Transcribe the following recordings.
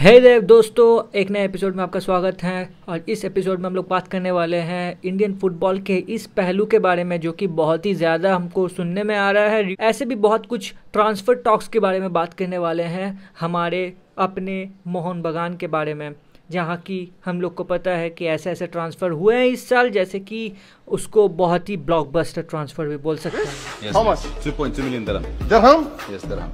है देव दोस्तों एक नए एपिसोड में आपका स्वागत है और इस एपिसोड में हम लोग बात करने वाले हैं इंडियन फुटबॉल के इस पहलू के बारे में जो कि बहुत ही ज़्यादा हमको सुनने में आ रहा है ऐसे भी बहुत कुछ ट्रांसफ़र टॉक्स के बारे में बात करने वाले हैं हमारे अपने मोहन बगान के बारे में जहाँ की हम लोग को पता है कि ऐसे ऐसे ट्रांसफर हुए हैं इस साल जैसे कि उसको बहुत ही ब्लॉकबस्टर ट्रांसफर भी बोल सकते हैं yes, How much? 2.2 million dirham. Dirham? Yes, dirham.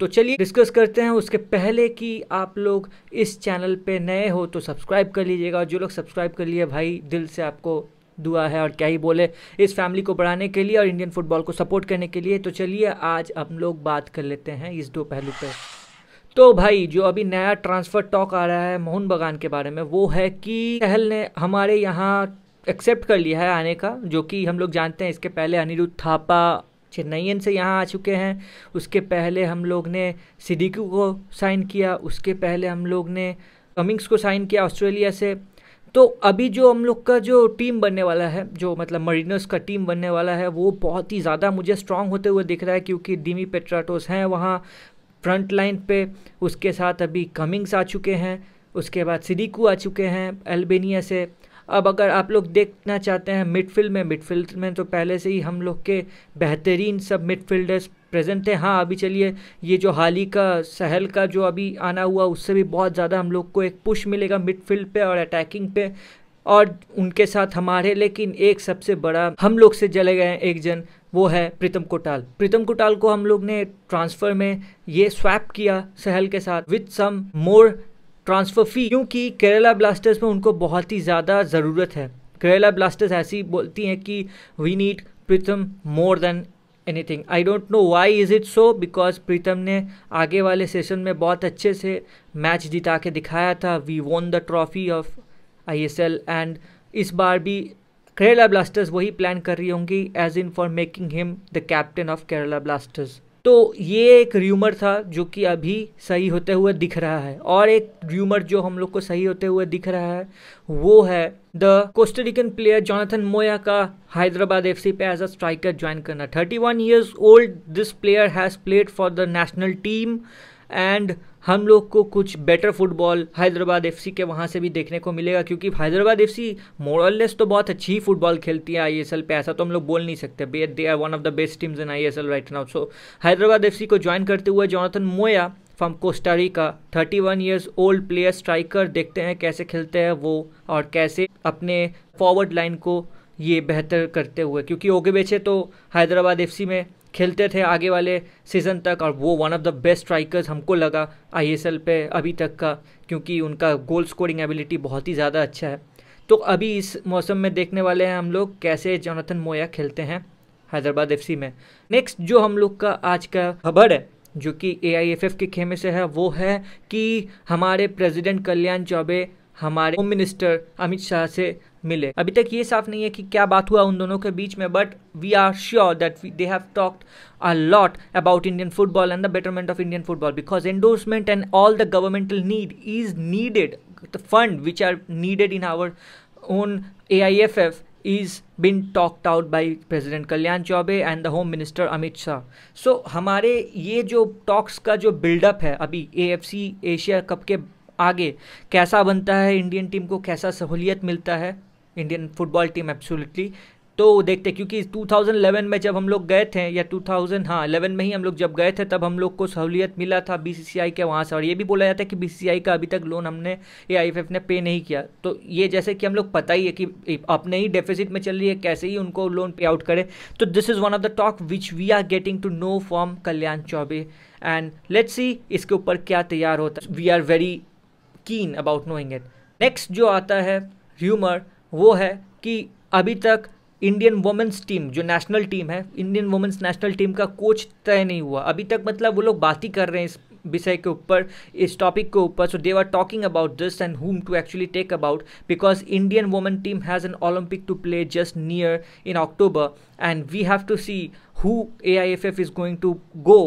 तो चलिए डिस्कस करते हैं उसके पहले कि आप लोग इस चैनल पे नए हो तो सब्सक्राइब कर लीजिएगा और जो लोग सब्सक्राइब कर लिए भाई दिल से आपको दुआ है और क्या ही बोले इस फैमिली को बढ़ाने के लिए और इंडियन फुटबॉल को सपोर्ट करने के लिए तो चलिए आज हम लोग बात कर लेते हैं इस दो पहलू पर तो भाई जो अभी नया ट्रांसफ़र टॉक आ रहा है मोहन बगान के बारे में वो है कि पहल ने हमारे यहाँ एक्सेप्ट कर लिया है आने का जो कि हम लोग जानते हैं इसके पहले अनिरुद्ध थापा चेन्नईन से यहाँ आ चुके हैं उसके पहले हम लोग ने सिडिकू को साइन किया उसके पहले हम लोग ने कमिंग्स को साइन किया ऑस्ट्रेलिया से तो अभी जो हम लोग का जो टीम बनने वाला है जो मतलब मरीनर्स का टीम बनने वाला है वो बहुत ही ज़्यादा मुझे स्ट्रांग होते हुए दिख रहा है क्योंकि डीमी पेट्राटोस हैं वहाँ फ्रंट लाइन पे उसके साथ अभी कमिंग्स आ चुके हैं उसके बाद सिडिकू आ चुके हैं एल्बेनिया से अब अगर आप लोग देखना चाहते हैं मिडफील्ड में मिडफील्ड में तो पहले से ही हम लोग के बेहतरीन सब मिडफील्डर्स प्रेजेंट थे हाँ अभी चलिए ये जो हाल ही का सहल का जो अभी आना हुआ उससे भी बहुत ज़्यादा हम लोग को एक पुश मिलेगा मिडफील्ड पे और अटैकिंग पे और उनके साथ हमारे लेकिन एक सबसे बड़ा हम लोग से जले गए एक जन वो है प्रीतम कोटाल प्रीतम कोटाल को हम लोग ने ट्रांसफ़र में ये स्वैप किया सहल के साथ विथ सम मोर ट्रांसफ़र फ़ी क्योंकि केरला ब्लास्टर्स में उनको बहुत ही ज़्यादा ज़रूरत है केरला ब्लास्टर्स ऐसी बोलती हैं कि we need Pritam more than anything I don't know why is it so because Pritam ने आगे वाले सेशन में बहुत अच्छे से मैच जिता के दिखाया था we won the trophy of I S L and इस बार भी केरला ब्लास्टर्स वही प्लान कर रही होंगी as in for making him the captain of Kerala Blasters तो ये एक र्यूमर था जो कि अभी सही होते हुए दिख रहा है और एक र्यूमर जो हम लोग को सही होते हुए दिख रहा है वो है द कोस्टरिकन प्लेयर जॉनथन मोया का हैदराबाद एफ सी पे एज अ स्ट्राइकर ज्वाइन करना thirty one years old this player has played for the national team and हम लोग को कुछ बेटर फुटबॉल हैदराबाद एफसी के वहाँ से भी देखने को मिलेगा क्योंकि हैदराबाद एफसी मोरलेस तो बहुत अच्छी फुटबॉल खेलती है आईएसएल पे ऐसा तो हम लोग बोल नहीं सकते but they are one of the best teams in ISL right now so Hyderabad FC को ज्वाइन करते हुए Jonathan Moya from Costa Rica thirty one years old player striker देखते हैं कैसे खेलते हैं वो और कैसे अपने फॉरवर्ड लाइन को ये बेहतर करते हुए क्योंकि ओगे बेचे तो हैदराबाद एफसी में खेलते थे आगे वाले सीज़न तक और वो one of the best strikers हमको लगा आई पे अभी तक का क्योंकि उनका गोल स्कोरिंग एबिलिटी बहुत ही ज़्यादा अच्छा है तो अभी इस मौसम में देखने वाले हैं हम लोग कैसे जोनाथन मोया खेलते हैं हैदराबाद एफ में नेक्स्ट जो हम लोग का आज का खबर है जो कि ए के खेमे से है वो है कि हमारे प्रेसिडेंट कल्याण चौबे हमारे होम मिनिस्टर अमित शाह से मिले अभी तक ये साफ नहीं है कि क्या बात हुआ उन दोनों के बीच में but we are sure that they have talked a lot about Indian football and the betterment of Indian football because endorsement and all the governmental need is needed the fund which are needed in our own A I F F is been talked out by president Kalyan Chaubey and the home minister Amit Shah so हमारे ये जो talks का जो buildup है अभी A F C Asia cup के आगे कैसा बनता है इंडियन टीम को कैसा सहूलियत मिलता है इंडियन फुटबॉल टीम एब्सोल्युटली तो देखते क्योंकि 2011 में जब हम लोग गए थे या 2000 हाँ इलेवन में ही हम लोग जब गए थे तब हम लोग को सहूलियत मिला था बी के वहाँ से और ये भी बोला जाता है कि बी का अभी तक लोन हमने या आई ने पे नहीं किया तो ये जैसे कि हम लोग पता ही है कि अपने ही डेफिसिट में चल रही है कैसे ही उनको लोन पे आउट करें तो this is one of the talk which we are getting to know from Kalyan Chaubey and let's see इसके ऊपर क्या तैयार होता है we are very keen about knowing it next जो आता है ह्यूमर वो है कि अभी तक इंडियन वुमेंस टीम जो नेशनल टीम है इंडियन वुमेंस नेशनल टीम का कोच तय नहीं हुआ अभी तक मतलब वो लोग बात ही कर रहे हैं इस विषय के ऊपर इस टॉपिक के ऊपर so they are talking about this and whom to actually take about because Indian women team has an Olympic to play just near in October and we have to see who A I F F is going to go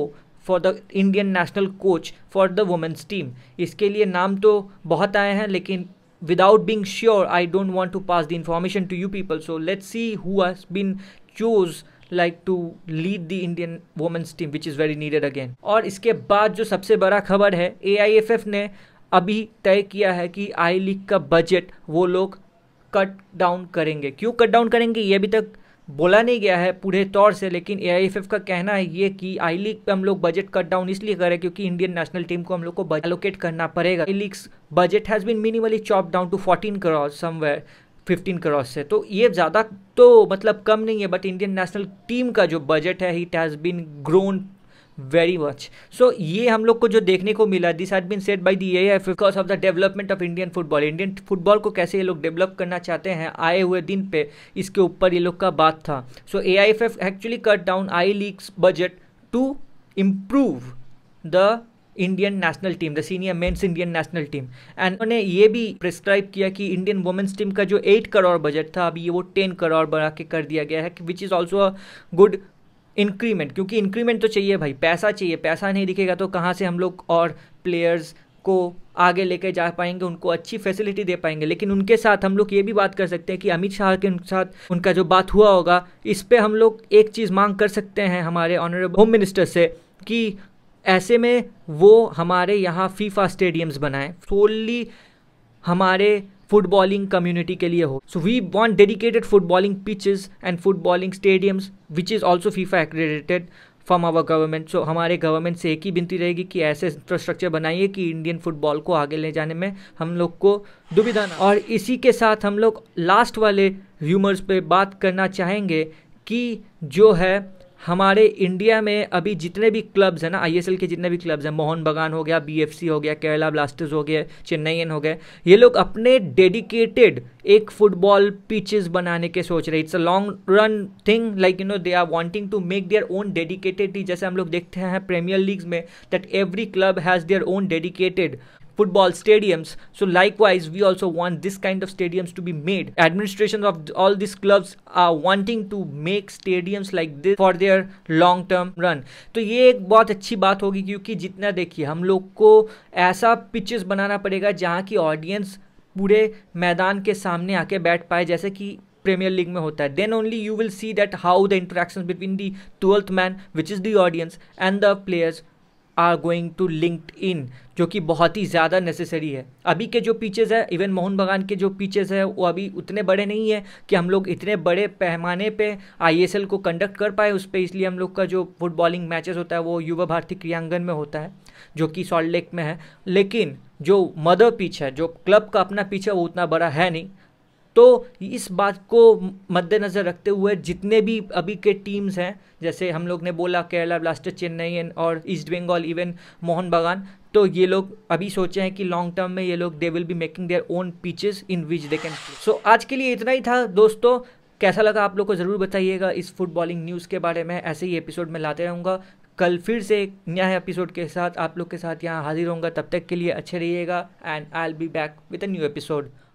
for the Indian national coach for the women's team इसके लिए नाम तो बहुत आए हैं लेकिन without being sure i don't want to pass the information to you people so let's see who has been chose like to lead the Indian women's team which is very needed again और इसके बाद जो सबसे बड़ा खबर है ए ने अभी तय किया है कि आई लीग का बजट वो लोग कट डाउन करेंगे क्यों कट डाउन करेंगे ये अभी तक बोला नहीं गया है पूरे तौर से लेकिन ए का कहना है ये कि आई लीग पे हम लोग बजट कट डाउन इसलिए करें क्योंकि इंडियन नेशनल टीम को हम लोग को एलोकेट करना पड़ेगा I league budget has been minimally chop down to fourteen crore somewhere fifteen crores से तो ये ज़्यादा तो मतलब कम नहीं है बट इंडियन नेशनल टीम का जो बजट है it has been grown very much so ये हम लोग को जो देखने को मिला this had been set the A F because of the development of Indian football Indian football को कैसे ये लोग डेवलप करना चाहते हैं आए हुए दिन पे इसके ऊपर ये लोग का बात था so A I F F actually cut down I leagues budget to improve the Indian national team the senior men's Indian national team and उन्होंने ये भी प्रिस्क्राइब किया कि इंडियन वुमेंस टीम का जो एट करोड़ बजट था अभी ये वो टेन करोड़ बढ़ा के कर दिया गया है which is also a good increment क्योंकि इंक्रीमेंट तो चाहिए भाई पैसा चाहिए पैसा नहीं दिखेगा तो कहाँ से हम लोग और प्लेयर्स को आगे लेके जा पाएंगे उनको अच्छी फैसिलिटी दे पाएंगे लेकिन उनके साथ हम लोग ये भी बात कर सकते हैं कि अमित शाह के साथ उनका जो बात हुआ होगा इस पर हम लोग एक चीज़ मांग कर सकते हैं हमारे ऑनरेबल होम मिनिस्टर से कि ऐसे में वो हमारे यहाँ फीफा स्टेडियम्स बनाएं सोलली हमारे फुटबॉलिंग कम्युनिटी के लिए हो so we want dedicated footballing pitches and footballing stadiums which is also FIFA accredited from our government so हमारे गवर्नमेंट से एक ही विनती रहेगी कि ऐसे इंफ्रास्ट्रक्चर बनाइए कि इंडियन फुटबॉल को आगे ले जाने में हम लोग को दुविधा ना और इसी के साथ हम लोग लास्ट वाले र्यूमर्स पर बात करना चाहेंगे कि जो है हमारे इंडिया में अभी जितने भी क्लब्स हैं ना आईएसएल के जितने भी क्लब्स हैं मोहन बगान हो गया बीएफसी हो गया केरला ब्लास्टर्स हो गया चेन्नईन हो गए ये लोग अपने डेडिकेटेड एक फुटबॉल पिचेस बनाने के सोच रहे it's a long run thing like you know they are wanting to make their own dedicated जैसे हम लोग देखते हैं प्रीमियर लीग्स में that every club has their own dedicated football stadiums. So likewise, we also want this kind of stadiums to be made. Administrations of all these clubs are wanting to make stadiums like this for their long term run. तो ये एक बहुत अच्छी बात होगी क्योंकि जितना देखिए हम लोग को ऐसा पिचेस बनाना पड़ेगा जहाँ की ऑडियंस पूरे मैदान के सामने आके बैठ पाए जैसे कि प्रीमियर लीग में होता है then only you will see that how the interaction between the twelfth man which is the audience and the players are going to linked in जो कि बहुत ही ज़्यादा नेसेसरी है अभी के जो पीचेज़ है इवन मोहन बगान के जो पीचेज़ है वो अभी उतने बड़े नहीं है कि हम लोग इतने बड़े पैमाने पे आईएसएल को कंडक्ट कर पाए उस पर इसलिए हम लोग का जो फुटबॉलिंग मैचेस होता है वो युवा भारती क्रियांगन में होता है जो कि सॉल्ट लेक में है लेकिन जो मदर पिच है जो क्लब का अपना पिच है वो उतना बड़ा है नहीं तो इस बात को मद्देनज़र रखते हुए जितने भी अभी के टीम्स हैं जैसे हम लोग ने बोला केरला ब्लास्टर चेन्नई और ईस्ट बंगाल इवन मोहन बागान तो ये लोग अभी सोचे हैं कि लॉन्ग टर्म में ये लोग they will be making their own pitches in which they can so आज के लिए इतना ही था दोस्तों कैसा लगा आप लोग को ज़रूर बताइएगा इस फुटबॉलिंग न्यूज़ के बारे में ऐसे ही एपिसोड में लाते रहूँगा कल फिर से एक नया एपिसोड के साथ आप लोग के साथ यहाँ हाजिर होंगे तब तक के लिए अच्छे रहिएगा and I'll be back with a new episode